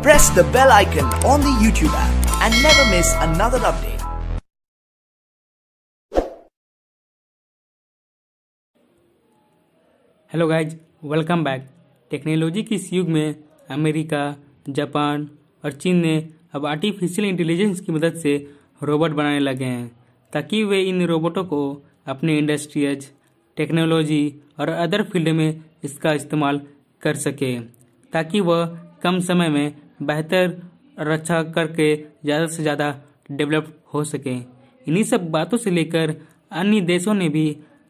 Press the bell icon on the YouTube app and never miss another update. Hello guys welcome back technology के इस युग में America Japan और चीन ने अब आर्टिफिशियल इंटेलिजेंस की मदद से रोबोट बनाने लगे हैं ताकि वे इन रोबोटों को अपने इंडस्ट्रीज टेक्नोलॉजी और अदर फील्ड में इसका इस्तेमाल कर सकें ताकि वह कम समय में बेहतर रक्षा करके ज़्यादा से ज़्यादा डेवलप हो सके इन्हीं सब बातों से लेकर अन्य देशों ने भी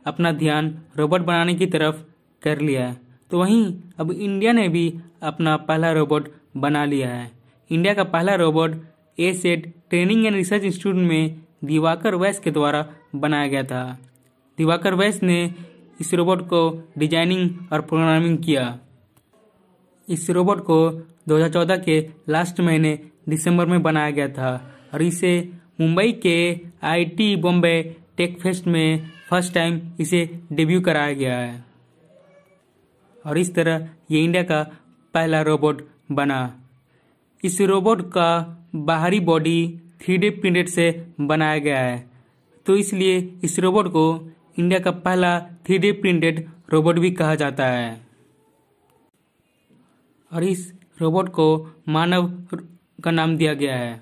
अपना ध्यान रोबोट बनाने की तरफ कर लिया है तो वहीं अब इंडिया ने भी अपना पहला रोबोट बना लिया है इंडिया का पहला robot A set training and research institute में दिवाकर वैश के द्वारा बनाया गया था दिवाकर वैश ने इस रोबोट को डिजाइनिंग और प्रोग्रामिंग किया इस रोबोट को 2014 के लास्ट महीने दिसंबर में बनाया गया था और इसे मुंबई के आईटी बॉम्बे टेक फेस्ट में फर्स्ट टाइम इसे डेब्यू कराया गया है और इस तरह ये इंडिया का पहला रोबोट बना इस रोबोट का बाहरी बॉडी थ्री डी प्रिंटेड से बनाया गया है तो इसलिए इस रोबोट को इंडिया का पहला थ्री डी प्रिंटेड रोबोट भी कहा जाता है और इस रोबोट को मानव का नाम दिया गया है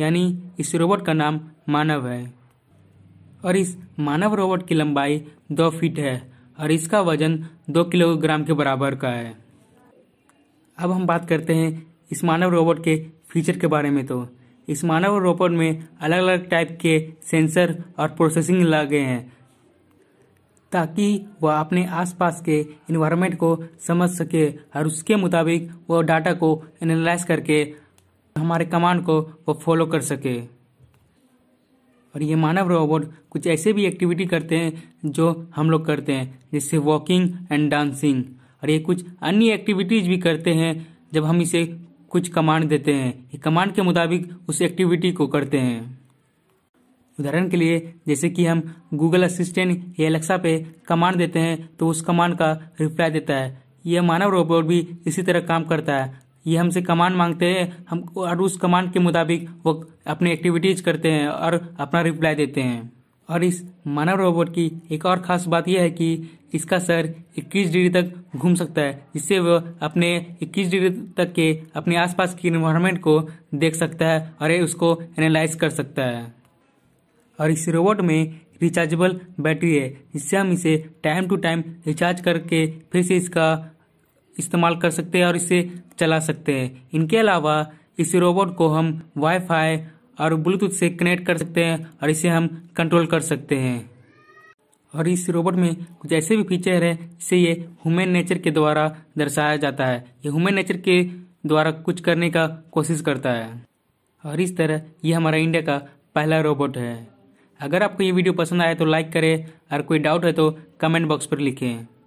यानी इस रोबोट का नाम मानव है और इस मानव रोबोट की लंबाई दो फीट है और इसका वजन दो किलोग्राम के बराबर का है अब हम बात करते हैं इस मानव रोबोट के फीचर के बारे में तो इस मानव रोबोट में अलग अलग टाइप के सेंसर और प्रोसेसिंग लगे हैं ताकि वह अपने आसपास के इन्वायरमेंट को समझ सके और उसके मुताबिक वह डाटा को एनालाइज करके हमारे कमांड को वो फॉलो कर सके और ये मानव रोबोट कुछ ऐसे भी एक्टिविटी करते हैं जो हम लोग करते हैं जैसे वॉकिंग एंड डांसिंग और ये कुछ अन्य एक्टिविटीज भी करते हैं जब हम इसे कुछ कमांड देते हैं ये कमांड के मुताबिक उस एक्टिविटी को करते हैं उदाहरण के लिए जैसे कि हम गूगल असिस्टेंट या एलेक्सा पे कमांड देते हैं तो उस कमांड का रिप्लाई देता है यह मानव रोबोट भी इसी तरह काम करता है ये हमसे कमांड मांगते हैं हम और उस कमांड के मुताबिक वो अपनी एक्टिविटीज करते हैं और अपना रिप्लाई देते हैं और इस मानव रोबोट की एक और खास बात यह है कि इसका सर 21 डिग्री तक घूम सकता है जिससे वह अपने 21 डिग्री तक के अपने आसपास की इन्वायरमेंट को देख सकता है और उसको एनालाइज कर सकता है और इस रोबोट में रिचार्जेबल बैटरी है जिससे हम इसे टाइम टू टाइम रिचार्ज करके फिर से इसका इस्तेमाल कर सकते हैं और इसे चला सकते हैं इनके अलावा इस रोबोट को हम वाईफाई और ब्लूटूथ से कनेक्ट कर सकते हैं और इसे हम कंट्रोल कर सकते हैं और इस रोबोट में कुछ ऐसे भी फीचर हैं जिससे ये ह्यूमन नेचर के द्वारा दर्शाया जाता है ये ह्यूमन नेचर के द्वारा कुछ करने का कोशिश करता है और इस तरह ये हमारा इंडिया का पहला रोबोट है अगर आपको ये वीडियो पसंद आए तो लाइक करें और कोई डाउट है तो कमेंट बॉक्स पर लिखें